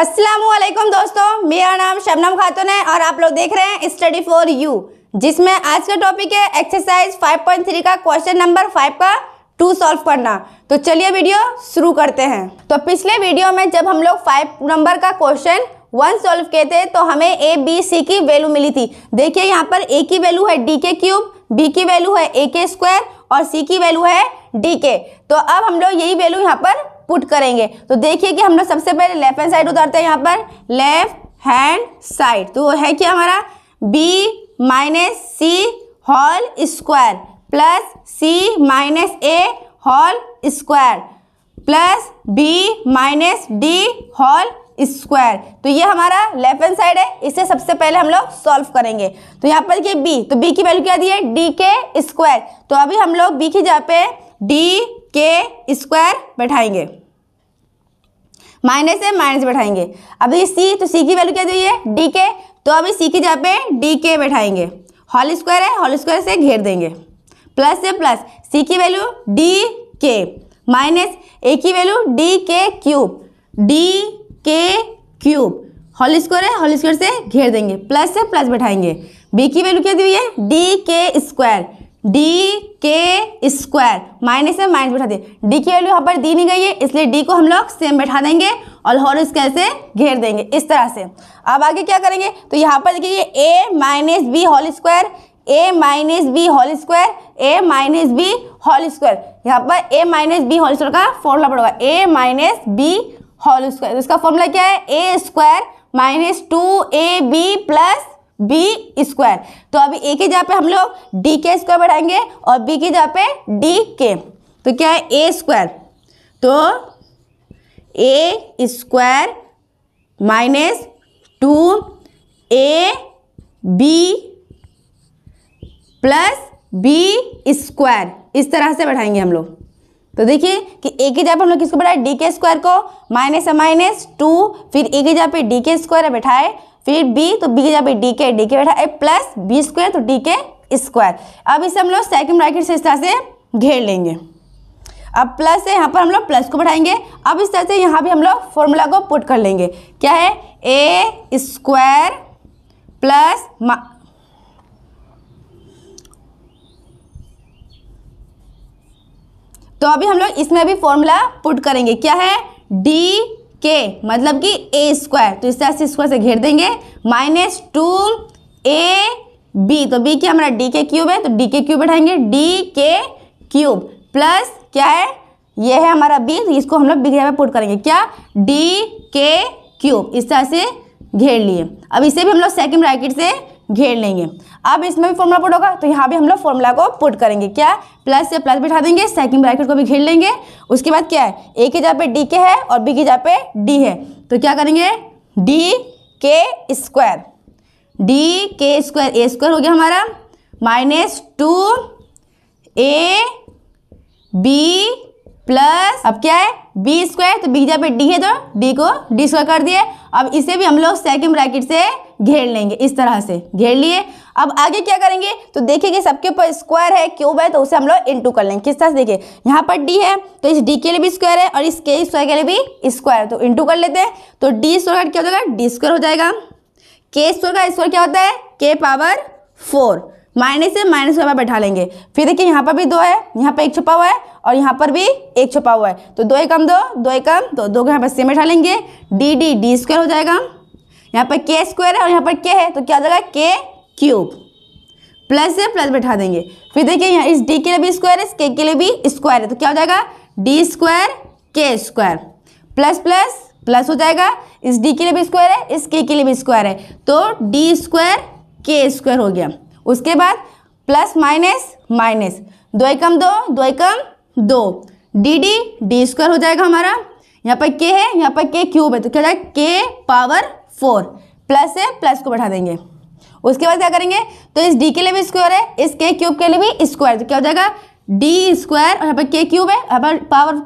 असलम दोस्तों मेरा नाम शबनम खातून है और आप लोग देख रहे हैं स्टडी फॉर यू जिसमें आज का टॉपिक है एक्सरसाइज 5.3 का क्वेश्चन नंबर 5 का टू सॉल्व करना तो चलिए वीडियो शुरू करते हैं तो पिछले वीडियो में जब हम लोग फाइव नंबर का क्वेश्चन वन सॉल्व किए थे तो हमें ए बी सी की वैल्यू मिली थी देखिए यहाँ पर ए की वैल्यू है डी के क्यूब बी की वैल्यू है ए के स्क्वायर और सी की वैल्यू है डी के तो अब हम लोग यही वैल्यू यहाँ पर पुट करेंगे तो देखिए कि हम लोग सबसे पहले लेफ्ट हैंड साइड उतारते हैं यहाँ पर लेफ्ट हैंड साइड तो है क्या हमारा B minus C whole square plus C minus A whole square plus B minus D whole square तो ये हमारा लेफ्ट हैंड साइड है इसे सबसे पहले हम लोग सॉल्व करेंगे तो यहाँ पर ये बी तो बी की वैल्यू क्या दी है डी के स्क्वायर तो अभी हम लोग बी की जगह पे डी के स्क्वायर बैठाएंगे माइनस है माइनस बैठाएंगे अभी सी तो सी की वैल्यू क्या दी है डी के तो अभी सी की जगह पे डी के बैठाएंगे हॉल स्क्वायर है हॉल स्क्वायर से घेर देंगे प्लस से प्लस सी की वैल्यू डी के माइनस ए की वैल्यू डी के क्यूब डी के क्यूब हॉल स्क्वायर है हॉल स्क्वायर से घेर देंगे प्लस से प्लस बैठाएंगे बी की वैल्यू क्या दी हुई है डी के स्क्वायर डी के स्क्वायर माइनस में माइनस बैठा दिए डी की वैल्यू यहाँ पर दी नहीं गई है इसलिए डी को हम लोग सेम बैठा देंगे और होल स्क्वायर से घेर देंगे इस तरह से अब आगे क्या करेंगे तो यहाँ पर देखिए ये A minus B whole square A minus B whole square A minus B whole square यहाँ पर A minus B whole square का फॉर्मूला पड़ेगा A minus B whole square इसका फॉर्मूला क्या है A square minus two A B plus B square तो अभी ए की जगह पे हम लोग डी के स्क्वायर बढ़ाएंगे और बी की जगह पे डी के तो क्या है ए स्क्वायर तो A square minus two A B plus B square इस तरह से बढ़ाएंगे हम लोग तो देखिए कि ए की जगह पर हम लोग किसको बढ़ाए डी के स्क्वायर को माइनस माइनस टू फिर ए की जगह पे डी के स्क्वायर बैठाए फिर बी तो बी जब डी के डी के बैठा ए प्लस बी स्क्वायर तो डी के स्क्वायर अब इसे हम लोग सेकेंड ब्रैकेट से इस तरह से घेर लेंगे अब प्लस है यहाँ पर हम लोग प्लस को बढ़ाएंगे अब इस तरह से यहाँ भी हम लोग फॉर्मूला को पुट कर लेंगे क्या है ए स्क्वायर प्लस तो अभी हम लोग इसमें भी फॉर्मूला पुट करेंगे क्या है डी के मतलब कि ए स्क्वायर तो इससे अस्सी स्क्वायर से घेर देंगे माइनस टू ए बी तो बी क्या हमारा डी के क्यूब है तो डी के क्यूब बैठाएंगे डी के क्यूब प्लस क्या है यह है हमारा बी तो इसको हम लोग बिग्रिया में पुट करेंगे क्या डी के क्यूब इस तरह से घेर लिए अब इसे भी हम लोग सेकंड ब्रैकेट से घेर लेंगे अब इसमें भी फॉर्मूला पुट होगा तो यहाँ भी हम लोग फॉर्मूला को पुट करेंगे क्या प्लस से प्लस बिठा देंगे सेकंड ब्रैकेट को भी घेर लेंगे उसके बाद क्या है ए के जहाँ पे डी के है और बी की जहाँ पे डी है तो क्या करेंगे डी के स्क्वायर डी के स्क्वायर ए स्क्वायर हो गया हमारा minus two A B plus अब क्या है बी स्क्वायर तो बी पे डी है तो डी को डी स्क्वायर कर दिए अब इसे भी हम लोग सेकंड ब्रैकेट से घेर लेंगे इस तरह से घेर लिए अब आगे क्या करेंगे तो देखिए सबके ऊपर स्क्वायर है क्यूब है तो उसे हम लोग इंटू कर लेंगे किस तरह से देखिए यहाँ पर डी है तो इस डी के लिए भी स्क्वायर है और इस के स्क्वायर के लिए भी स्क्वायर तो इंटू कर लेते हैं तो डी स्क्वायर क्या हो जाएगा डी स्क्वायर हो जाएगा के स्क्वायर का स्क्वायर क्या होता है के पावर फोर माइनस से माइनस वाला बैठा लेंगे फिर देखिए यहाँ पर भी दो है यहाँ पर एक छुपा हुआ है और यहाँ पर भी एक छुपा हुआ है तो दो एकम दो दो एकम तो दो दो को यहाँ पर सेम बैठा लेंगे डी डी डी स्क्वायर हो जाएगा यहाँ पर के स्क्वायर है और यहाँ पर के है तो क्या हो जाएगा के क्यूब प्लस से प्लस बैठा देंगे फिर देखिए यहाँ इस डी के लिए भी स्क्वायर है इस के के लिए भी स्क्वायर है तो क्या हो जाएगा डी स्क्वायर के स्क्वायर प्लस प्लस प्लस हो जाएगा इस डी के लिए भी स्क्वायर है इस के के लिए भी स्क्वायर है तो डी स्क्वायर के स्क्वायर हो गया उसके बाद प्लस माइनस माइनस दो एकम दो दो एकम दो डी डी डी स्क्वायर हो जाएगा हमारा यहाँ पर के है यहाँ पर के क्यूब है तो क्या जाएगा के पावर फोर प्लस है प्लस को बैठा देंगे उसके बाद क्या करेंगे तो इस डी के लिए भी स्क्वायर है इस के क्यूब के लिए भी स्क्वायर तो क्या हो जाएगा डी स्क्वायर और यहाँ पर के क्यूब है यहाँ पर पावर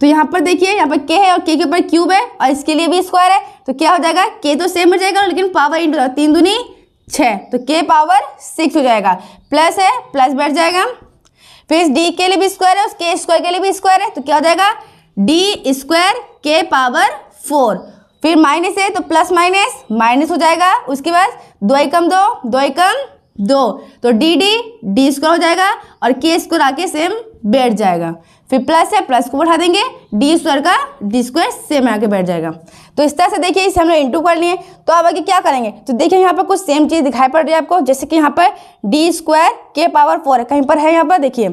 तो यहाँ पर देखिए यहाँ पर के है और के के ऊपर क्यूब है और इसके लिए भी स्क्वायर है तो क्या हो जाएगा के तो सेम हो जाएगा लेकिन पावर इंटू तीन दुनी छः तो के पावर सिक्स हो जाएगा प्लस है प्लस बैठ जाएगा फिर इस डी के लिए भी स्क्वायर है उस के स्क्वायर के लिए भी स्क्वायर है तो क्या हो जाएगा डी स्क्वायर के पावर फोर फिर माइनस है तो प्लस माइनस माइनस हो जाएगा उसके बाद दो एकम दो दो एकम दो तो डी डी डी स्क्वायर हो जाएगा और के स्क्वायर आके सेम बैठ जाएगा फिर प्लस है प्लस को बढ़ा देंगे डी स्क्वायर का डी स्क्वायर सेम आके बैठ जाएगा तो इस तरह से देखिए इसे हम लोग इंटू कर लिए तो अब आगे क्या करेंगे तो देखिए यहाँ पर कुछ सेम चीज़ दिखाई पड़ रही है आपको जैसे कि यहाँ पर डी स्क्वायर के पावर फोर कहीं पर है यहाँ पर देखिए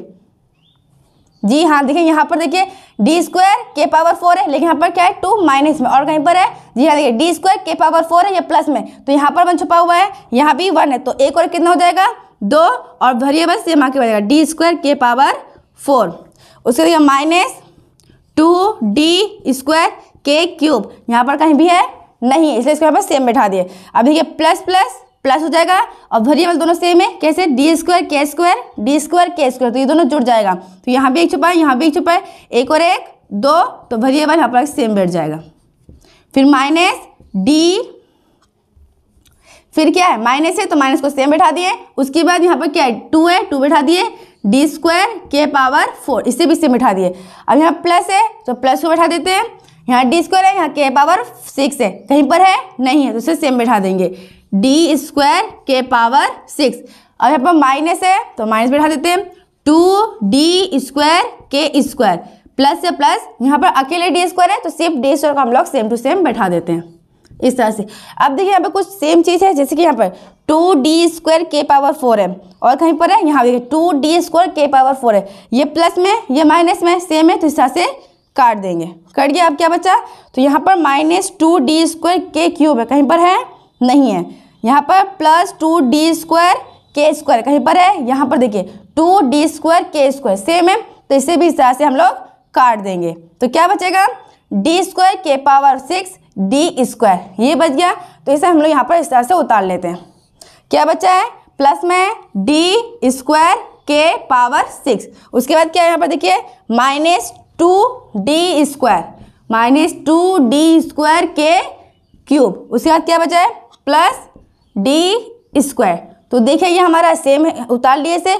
जी हाँ देखिए यहाँ पर देखिए डी स्क्वायर के पावर फोर है लेकिन यहाँ पर क्या है टू माइनस में और कहीं पर है जी हाँ देखिए डी स्क्वायर के पावर फोर है या प्लस में तो यहाँ पर वन छुपा हुआ है यहाँ भी वन है तो एक और कितना हो जाएगा दो और वेरिएबल सेम आके हो जाएगा डी स्क्वायर के पावर फोर उसके देखिए माइनस टू डी स्क्वायर के क्यूब यहाँ पर कहीं भी है नहीं इसलिए इसको यहाँ पर सेम बैठा दिए अब देखिए प्लस प्लस प्लस हो जाएगा और वेरिएबल दोनों सेम है कैसे डी स्क्वायर के स्क्वायर डी स्क्वायर के स्क्वायर तो ये दोनों जुड़ जाएगा तो यहाँ भी एक छुपा है यहाँ भी एक छुपा है एक और एक दो तो वेरिएबल यहाँ पर सेम बैठ जाएगा फिर माइनस डी फिर क्या है माइनस है तो माइनस को सेम बैठा दिए उसके बाद यहाँ पर क्या है टू है टू बैठा दिए डी स्क्वायर के पावर फोर इससे भी सेम बैठा दिए अब यहाँ प्लस है तो प्लस को बैठा देते हैं यहाँ डी स्क्वायर है यहाँ के पावर सिक्स है कहीं पर है नहीं है तो उसे सेम बैठा देंगे डी स्क्वायर के पावर सिक्स अब यहाँ पर माइनस है तो माइनस बैठा देते हैं टू डी स्क्वायर के स्क्वायर प्लस से प्लस यहाँ पर अकेले डी स्क्वायर है तो सिर्फ डी स्क्वायर को हम लोग सेम टू सेम बैठा देते हैं इस तरह से अब देखिए यहाँ पर कुछ सेम चीज़ है जैसे कि यहाँ पर टू डी स्क्वायर के पावर फोर है और कहीं पर है यहाँ देखिए टू डी स्क्वायर के पावर फोर है ये प्लस में ये माइनस में सेम है तो इस तरह से काट देंगे कट गया अब क्या बचा तो यहाँ पर माइनस टू डी स्क्वायर के क्यूब है कहीं पर है नहीं है यहाँ पर प्लस टू डी स्क्वायर के स्क्वायर कहीं पर है यहाँ पर देखिए टू डी स्क्वायर के स्क्वायर सेम है तो इसे भी इस तरह से हम लोग काट देंगे तो क्या बचेगा डी स्क्वायर के पावर सिक्स डी स्क्वायर ये बच गया तो इसे हम लोग यहाँ पर इस तरह से उतार लेते हैं क्या बचा है प्लस में डी स्क्वायर के पावर सिक्स उसके बाद क्या है यहाँ पर देखिए minus two D square minus two D square के क्यूब उसके बाद क्या बचा है प्लस डी स्क्वायर तो देखिए ये हमारा सेम है उतार लिए से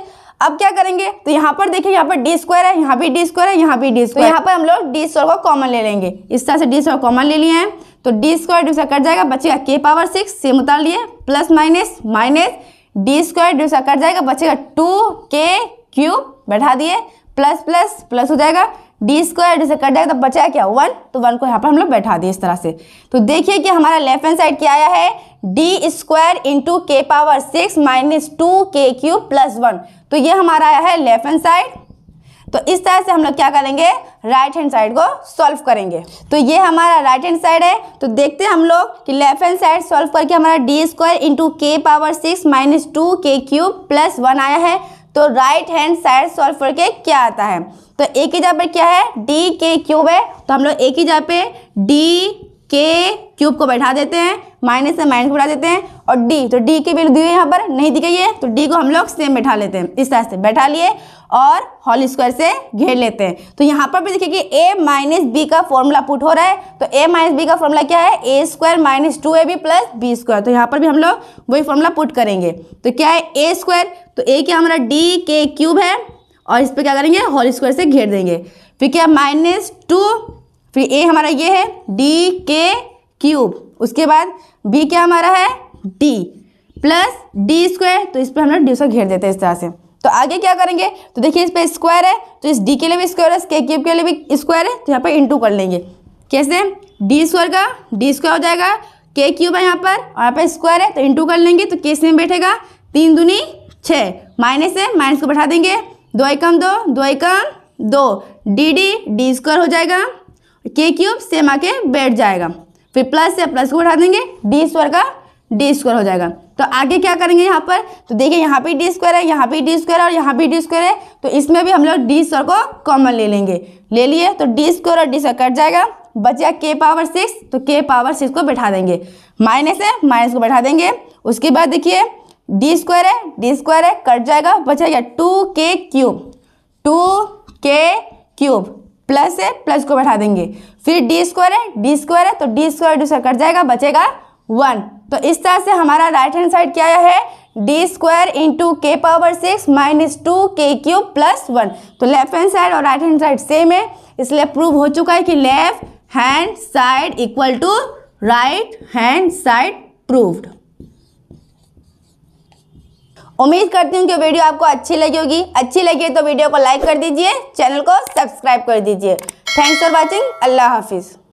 अब क्या करेंगे तो यहाँ पर देखिए यहाँ पर डी स्क्वायर है यहाँ भी डी स्क्वायर है यहाँ भी डी स्क्वायर तो यहाँ पर हम लोग डी स्क्वायर को कॉमन ले लेंगे इस तरह से डी स्क्वायर कॉमन ले लिए हैं तो डी स्क्वायर डी कट जाएगा बचेगा के पावर सिक्स सेम उतार लिए plus minus minus D square D cut जाएगा बचेगा टू के क्यूब बैठा दिए प्लस प्लस प्लस हो जाएगा डी स्क्वायर जैसे कट जाएगा तो बचा क्या वन तो वन को यहाँ पर हम लोग बैठा दिए इस तरह से तो देखिए कि हमारा लेफ्ट हैंड साइड क्या आया है डी स्क्वायर इंटू के पावर सिक्स माइनस टू के क्यूब प्लस वन तो ये हमारा आया है लेफ्ट हैंड साइड तो इस तरह से हम लोग क्या करेंगे राइट हैंड साइड को सॉल्व करेंगे तो ये हमारा राइट हैंड साइड है तो देखते हैं हम लोग कि लेफ्ट हैंड साइड सॉल्व करके हमारा डी स्क्वायर इंटू के पावर सिक्स माइनस टू के क्यूब प्लस वन आया है तो राइट हैंड साइड सॉल्व करके क्या आता है तो ए की जगह पर क्या है डी के क्यूब है तो हम लोग ए की जगह पे डी के क्यूब को बैठा देते हैं माइनस से माइनस को बैठा देते हैं और डी तो डी की वैल्यू दी हुई यहाँ पर नहीं दी गई है तो डी को हम लोग सेम बैठा लेते हैं इस तरह से बैठा लिए और होल स्क्वायर से घेर लेते हैं तो यहाँ पर भी देखिए कि ए माइनस बी का फॉर्मूला पुट हो रहा है तो ए माइनस बी का फॉर्मूला क्या है A square minus two A B plus B square तो यहाँ पर भी हम लोग वही फॉर्मूला पुट करेंगे तो क्या है ए स्क्वायर तो ए क्या हमारा डी के क्यूब है और इस पर क्या करेंगे होल स्क्वायर से घेर देंगे फिर क्या माइनस टू फिर ए हमारा ये है डी के क्यूब उसके बाद बी क्या हमारा है डी प्लस डी स्क्वायर तो इस पर हम लोग डी से घेर देते हैं इस तरह से तो आगे क्या करेंगे तो देखिए इस पर स्क्वायर है तो इस डी के लिए भी स्क्वायर है के क्यूब के लिए भी स्क्वायर है तो यहाँ पर इंटू कर लेंगे कैसे डी स्क्वायर का डी स्क्वायर हो जाएगा के क्यूब है यहाँ पर और यहाँ पर स्क्वायर है तो इंटू कर लेंगे तो के सेम बैठेगा तीन दूनी छः माइनस है माइनस को बैठा देंगे दो एकम दो दो एकम दो डी डी डी स्क्वायर हो जाएगा के क्यूब सेम आके बैठ जाएगा फिर प्लस से प्लस को बैठा देंगे डी स्क्वायर का डी स्क्वायर हो जाएगा तो आगे क्या करेंगे यहाँ पर तो देखिए यहाँ पे डी स्क्वायर है यहाँ पे डी स्क्वायर है और यहाँ पे डी स्क्वायर है तो इसमें भी हम लोग डी स्क्वायर को कॉमन ले लेंगे ले लिए तो डी स्क्वायर और डी स्क्वायर कट जाएगा बचेगा के पावर सिक्स तो के पावर सिक्स को बैठा देंगे माइनस है माइनस को बैठा देंगे उसके बाद देखिए डी स्क्वायर है डी स्क्वायर है कट जाएगा गया टू के क्यूब टू के क्यूब प्लस है प्लस को बैठा देंगे फिर डी स्क्वायर है डी स्क्वायर है तो D square D square cut जाएगा बचेगा वन तो इस तरह से हमारा राइट हैंड साइड क्या है डी स्क्वायर इंटू के पावर सिक्स माइनस टू के क्यूब प्लस वन तो लेफ्ट हैंड साइड और राइट हैंड साइड सेम है इसलिए प्रूव हो चुका है कि left hand side equal to right hand side proved उम्मीद करती हूँ कि वीडियो आपको अच्छी लगी होगी अच्छी लगी है तो वीडियो को लाइक कर दीजिए चैनल को सब्सक्राइब कर दीजिए थैंक्स फॉर वॉचिंग अल्लाह हाफिज़